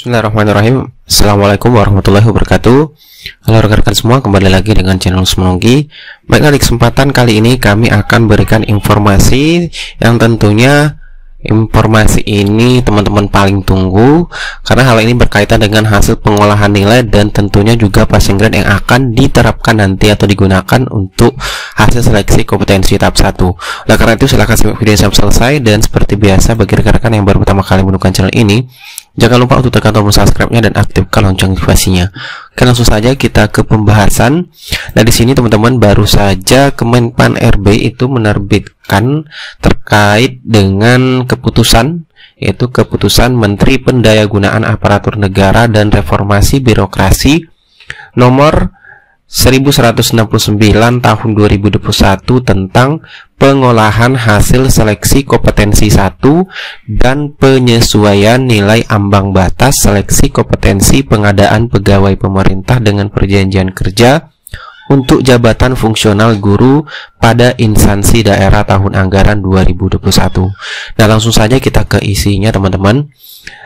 Bismillahirrahmanirrahim Assalamualaikum warahmatullahi wabarakatuh Halo rekan-rekan semua, kembali lagi dengan channel Semenonggi Baiklah di kesempatan kali ini kami akan berikan informasi Yang tentunya informasi ini teman-teman paling tunggu Karena hal ini berkaitan dengan hasil pengolahan nilai Dan tentunya juga passing grade yang akan diterapkan nanti atau digunakan untuk hasil seleksi kompetensi tahap 1 Nah karena itu silahkan simak video sampai selesai Dan seperti biasa bagi rekan-rekan yang baru pertama kali menemukan channel ini Jangan lupa untuk tekan tombol subscribe-nya dan aktifkan lonceng notifikasinya. Oke, langsung saja kita ke pembahasan. Nah, di sini teman-teman baru saja Kemenpan RB itu menerbitkan terkait dengan keputusan yaitu keputusan Menteri Pendayagunaan Aparatur Negara dan Reformasi Birokrasi nomor 1169 tahun 2021 tentang pengolahan hasil seleksi kompetensi 1 dan penyesuaian nilai ambang batas seleksi kompetensi pengadaan pegawai pemerintah dengan perjanjian kerja untuk jabatan fungsional guru pada instansi daerah tahun anggaran 2021. Nah, langsung saja kita ke isinya teman-teman.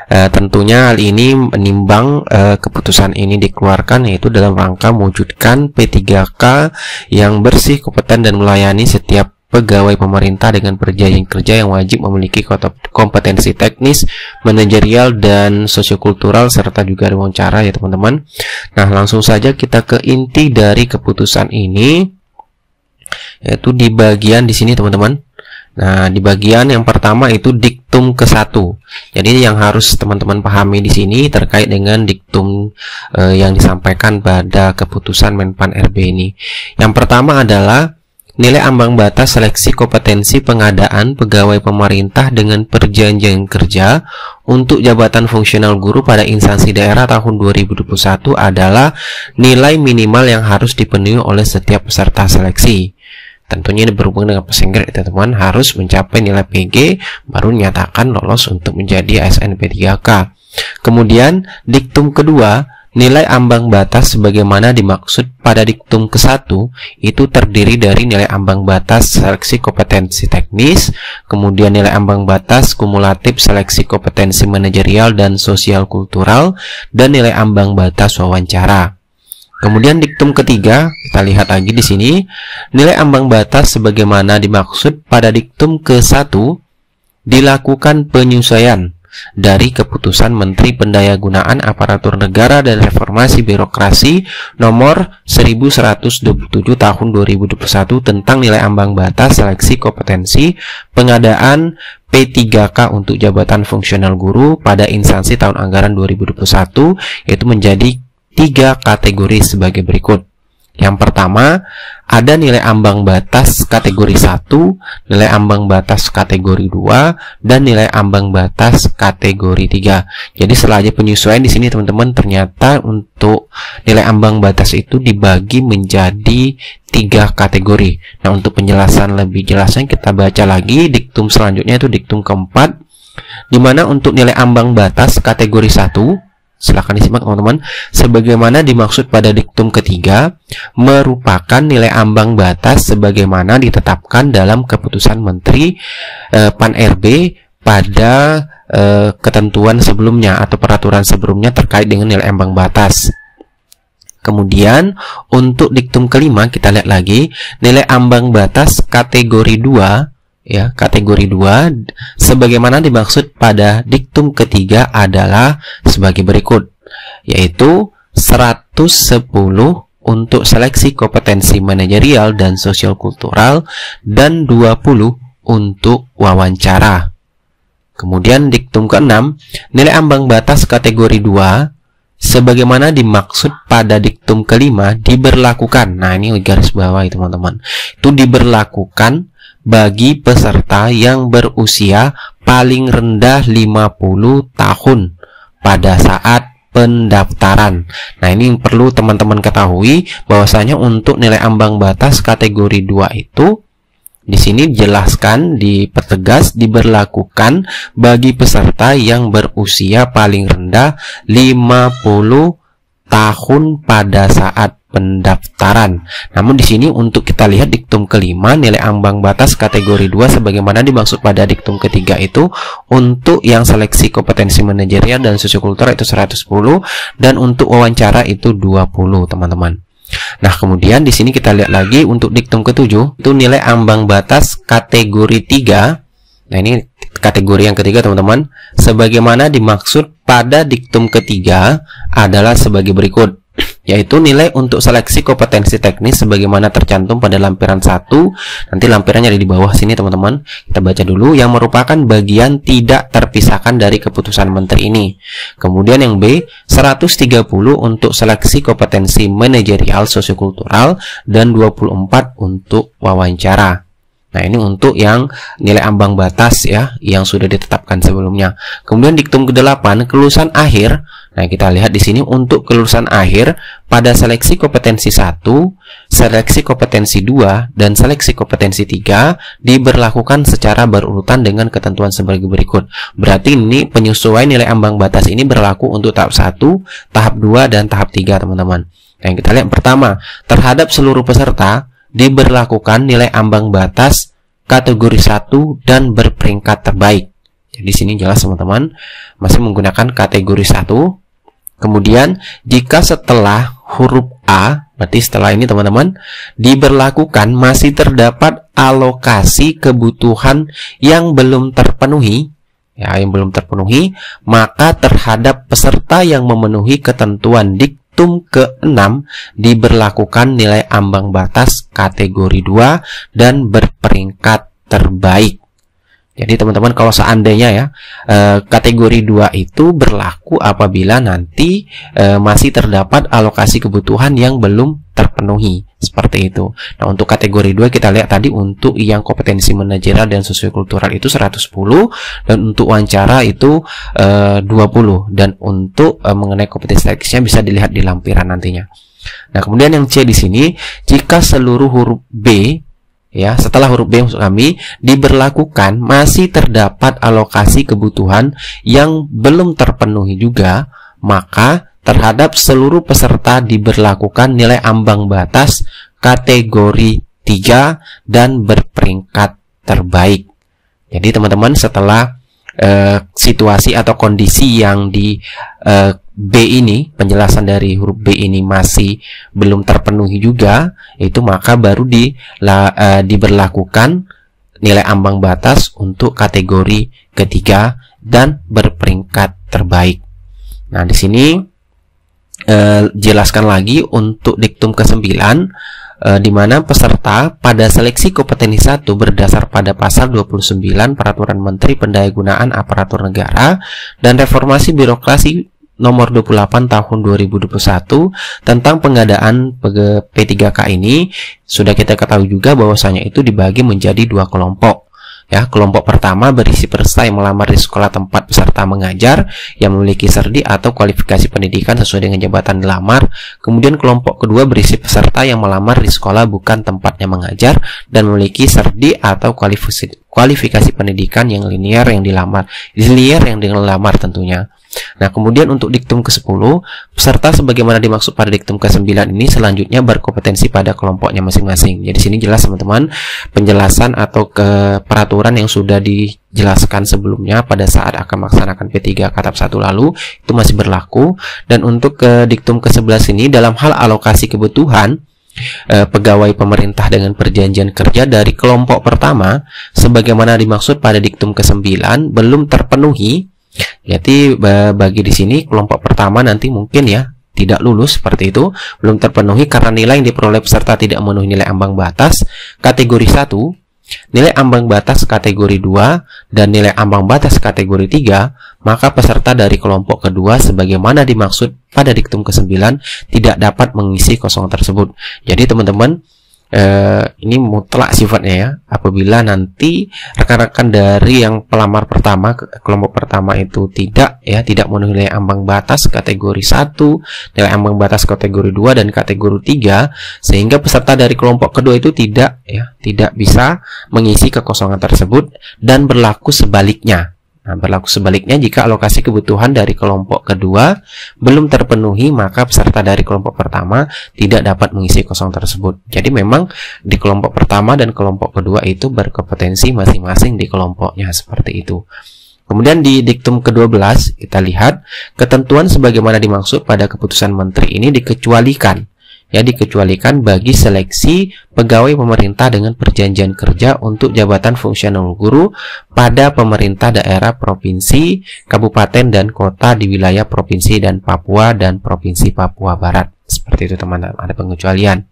E, tentunya hal ini menimbang e, keputusan ini dikeluarkan yaitu dalam rangka mewujudkan P3K yang bersih, kompeten dan melayani setiap pegawai pemerintah dengan perjanjian kerja yang wajib memiliki kompetensi teknis, manajerial dan sosiokultural serta juga cara ya teman-teman. Nah, langsung saja kita ke inti dari keputusan ini yaitu di bagian di sini teman-teman. Nah, di bagian yang pertama itu diktum ke satu. Jadi yang harus teman-teman pahami di sini terkait dengan diktum eh, yang disampaikan pada keputusan Menpan RB ini. Yang pertama adalah nilai ambang batas seleksi kompetensi pengadaan pegawai pemerintah dengan perjanjian kerja untuk jabatan fungsional guru pada instansi daerah tahun 2021 adalah nilai minimal yang harus dipenuhi oleh setiap peserta seleksi. Tentunya ini berhubungan dengan passing grade teman-teman harus mencapai nilai PG baru nyatakan lolos untuk menjadi ASN P3K. Kemudian diktum kedua Nilai ambang batas sebagaimana dimaksud pada diktum ke satu itu terdiri dari nilai ambang batas seleksi kompetensi teknis, kemudian nilai ambang batas kumulatif seleksi kompetensi manajerial dan sosial kultural, dan nilai ambang batas wawancara. Kemudian diktum ketiga, kita lihat lagi di sini, nilai ambang batas sebagaimana dimaksud pada diktum ke-1 dilakukan penyesuaian dari keputusan Menteri Pendayagunaan Aparatur Negara dan Reformasi Birokrasi nomor 1127 tahun 2021 tentang nilai ambang batas seleksi kompetensi pengadaan P3K untuk jabatan fungsional guru pada instansi tahun anggaran 2021 yaitu menjadi tiga kategori sebagai berikut. Yang pertama, ada nilai ambang batas kategori 1, nilai ambang batas kategori 2, dan nilai ambang batas kategori 3. Jadi setelah aja penyesuaian di sini teman-teman ternyata untuk nilai ambang batas itu dibagi menjadi tiga kategori. Nah, untuk penjelasan lebih jelasnya kita baca lagi diktum selanjutnya itu diktum keempat di mana untuk nilai ambang batas kategori 1 Silahkan disimak teman-teman. Sebagaimana dimaksud pada diktum ketiga, merupakan nilai ambang batas sebagaimana ditetapkan dalam keputusan Menteri eh, PAN-RB pada eh, ketentuan sebelumnya atau peraturan sebelumnya terkait dengan nilai ambang batas. Kemudian untuk diktum kelima kita lihat lagi nilai ambang batas kategori 2 ya kategori 2 sebagaimana dimaksud pada diktum ketiga adalah sebagai berikut yaitu 110 untuk seleksi kompetensi manajerial dan sosial kultural dan 20 untuk wawancara. Kemudian diktum ke-6, nilai ambang batas kategori 2 sebagaimana dimaksud pada diktum kelima diberlakukan. Nah, ini garis bawah itu teman-teman. Itu diberlakukan bagi peserta yang berusia paling rendah 50 tahun pada saat pendaftaran. Nah, ini perlu teman-teman ketahui bahwasanya untuk nilai ambang batas kategori 2 itu di sini dijelaskan, dipertegas, diberlakukan bagi peserta yang berusia paling rendah 50 tahun pada saat pendaftaran. Namun di sini untuk kita lihat diktum kelima nilai ambang batas kategori 2 sebagaimana dimaksud pada diktum ketiga itu untuk yang seleksi kompetensi manajerial dan sosiokultural itu 110 dan untuk wawancara itu 20 teman-teman. Nah, kemudian di sini kita lihat lagi untuk diktum ketujuh itu nilai ambang batas kategori 3. Nah, ini kategori yang ketiga, teman-teman. Sebagaimana dimaksud pada diktum ketiga adalah sebagai berikut yaitu nilai untuk seleksi kompetensi teknis sebagaimana tercantum pada lampiran 1 nanti lampirannya ada di bawah sini teman-teman kita baca dulu yang merupakan bagian tidak terpisahkan dari keputusan menteri ini kemudian yang B 130 untuk seleksi kompetensi manajerial sosiokultural dan 24 untuk wawancara Nah, ini untuk yang nilai ambang batas ya yang sudah ditetapkan sebelumnya. Kemudian diktum ke-8 kelulusan akhir. Nah, kita lihat di sini untuk kelulusan akhir pada seleksi kompetensi 1, seleksi kompetensi 2 dan seleksi kompetensi 3 diberlakukan secara berurutan dengan ketentuan sebagai berikut. Berarti ini penyesuaian nilai ambang batas ini berlaku untuk tahap 1, tahap 2 dan tahap 3, teman-teman. Nah, yang kita lihat pertama, terhadap seluruh peserta diberlakukan nilai ambang batas kategori 1 dan berperingkat terbaik. Jadi sini jelas teman-teman masih menggunakan kategori 1. Kemudian jika setelah huruf A, berarti setelah ini teman-teman diberlakukan masih terdapat alokasi kebutuhan yang belum terpenuhi ya yang belum terpenuhi maka terhadap peserta yang memenuhi ketentuan dik tum ke-6 diberlakukan nilai ambang batas kategori 2 dan berperingkat terbaik. Jadi teman-teman kalau seandainya ya eh, kategori 2 itu berlaku apabila nanti eh, masih terdapat alokasi kebutuhan yang belum terpenuhi seperti itu. Nah, untuk kategori 2 kita lihat tadi untuk yang kompetensi manajerial dan sosiokultural itu 110 dan untuk wawancara itu 20 eh, dan untuk mengenai kompetensi teknisnya bisa dilihat di lampiran nantinya. Nah, kemudian yang C di sini, jika seluruh huruf B ya setelah huruf B maksud kami diberlakukan masih terdapat alokasi kebutuhan yang belum terpenuhi juga maka terhadap seluruh peserta diberlakukan nilai ambang batas kategori 3 dan berperingkat terbaik jadi teman-teman setelah eh, situasi atau kondisi yang di eh, B ini, penjelasan dari huruf B ini masih belum terpenuhi juga, itu maka baru di, la, e, eh, diberlakukan nilai ambang batas untuk kategori ketiga dan berperingkat terbaik. Nah, di sini e, jelaskan lagi untuk diktum ke-9 e, eh, di mana peserta pada seleksi kompetensi 1 berdasar pada pasal 29 Peraturan Menteri Pendayagunaan Aparatur Negara dan Reformasi Birokrasi nomor 28 tahun 2021 tentang pengadaan P3K ini sudah kita ketahui juga bahwasanya itu dibagi menjadi dua kelompok ya kelompok pertama berisi peserta yang melamar di sekolah tempat peserta mengajar yang memiliki serdi atau kualifikasi pendidikan sesuai dengan jabatan dilamar kemudian kelompok kedua berisi peserta yang melamar di sekolah bukan tempatnya mengajar dan memiliki serdi atau kualifikasi kualifikasi pendidikan yang linear yang dilamar linear yang dilamar tentunya Nah, kemudian untuk diktum ke-10, peserta sebagaimana dimaksud pada diktum ke-9 ini selanjutnya berkompetensi pada kelompoknya masing-masing. Jadi sini jelas teman-teman penjelasan atau ke peraturan yang sudah dijelaskan sebelumnya pada saat akan melaksanakan P3 Katap satu lalu itu masih berlaku dan untuk ke diktum ke-11 ini dalam hal alokasi kebutuhan eh, pegawai pemerintah dengan perjanjian kerja dari kelompok pertama sebagaimana dimaksud pada diktum ke-9 belum terpenuhi jadi bagi di sini kelompok pertama nanti mungkin ya tidak lulus seperti itu, belum terpenuhi karena nilai yang diperoleh peserta tidak memenuhi nilai ambang batas kategori 1, nilai ambang batas kategori 2 dan nilai ambang batas kategori 3, maka peserta dari kelompok kedua sebagaimana dimaksud pada diktum ke-9 tidak dapat mengisi kosong tersebut. Jadi teman-teman eh, ini mutlak sifatnya ya apabila nanti rekan-rekan dari yang pelamar pertama kelompok pertama itu tidak ya tidak memenuhi nilai ambang batas kategori 1 nilai ambang batas kategori 2 dan kategori 3 sehingga peserta dari kelompok kedua itu tidak ya tidak bisa mengisi kekosongan tersebut dan berlaku sebaliknya Nah, berlaku sebaliknya jika alokasi kebutuhan dari kelompok kedua belum terpenuhi, maka peserta dari kelompok pertama tidak dapat mengisi kosong tersebut. Jadi memang di kelompok pertama dan kelompok kedua itu berkompetensi masing-masing di kelompoknya seperti itu. Kemudian di diktum ke-12 kita lihat ketentuan sebagaimana dimaksud pada keputusan menteri ini dikecualikan ya dikecualikan bagi seleksi pegawai pemerintah dengan perjanjian kerja untuk jabatan fungsional guru pada pemerintah daerah provinsi, kabupaten dan kota di wilayah provinsi dan Papua dan provinsi Papua Barat. Seperti itu teman-teman, ada pengecualian.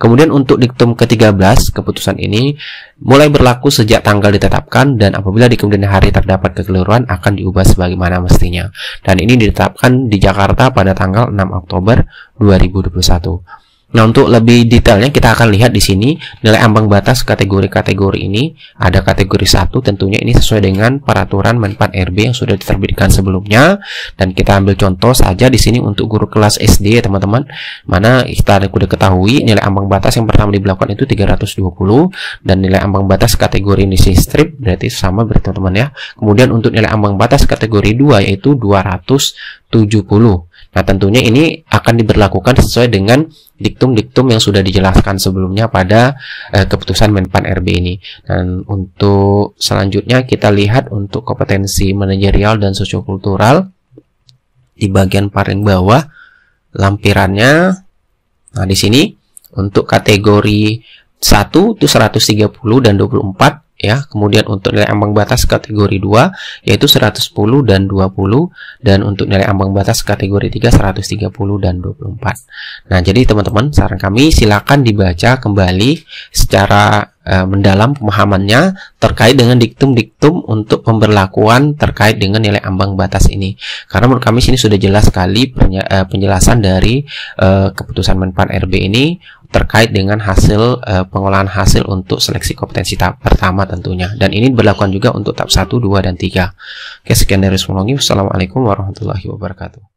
Kemudian untuk diktum ke-13, keputusan ini mulai berlaku sejak tanggal ditetapkan dan apabila di kemudian hari terdapat kekeliruan akan diubah sebagaimana mestinya. Dan ini ditetapkan di Jakarta pada tanggal 6 Oktober 2021. Nah, untuk lebih detailnya kita akan lihat di sini nilai ambang batas kategori-kategori ini. Ada kategori 1 tentunya ini sesuai dengan peraturan Menpan RB yang sudah diterbitkan sebelumnya dan kita ambil contoh saja di sini untuk guru kelas SD ya teman-teman. Mana kita sudah ketahui nilai ambang batas yang pertama diberlakukan itu 320 dan nilai ambang batas kategori ini si strip berarti sama berarti teman-teman ya. Kemudian untuk nilai ambang batas kategori 2 yaitu 270 Nah, tentunya ini akan diberlakukan sesuai dengan diktum-diktum yang sudah dijelaskan sebelumnya pada eh, keputusan Menpan RB ini. Dan untuk selanjutnya kita lihat untuk kompetensi manajerial dan sosiokultural di bagian paling bawah lampirannya. Nah, di sini untuk kategori 1 itu 130 dan 24 ya. Kemudian untuk nilai ambang batas kategori 2 yaitu 110 dan 20 dan untuk nilai ambang batas kategori 3 130 dan 24. Nah, jadi teman-teman saran kami silakan dibaca kembali secara uh, mendalam pemahamannya terkait dengan diktum-diktum untuk pemberlakuan terkait dengan nilai ambang batas ini. Karena menurut kami sini sudah jelas sekali eh, penjelasan dari uh, keputusan Menpan RB ini terkait dengan hasil uh, pengolahan hasil untuk seleksi kompetensi tahap pertama tentunya dan ini berlakuan juga untuk tahap 1, 2, dan 3 oke sekian dari Smologi wassalamualaikum warahmatullahi wabarakatuh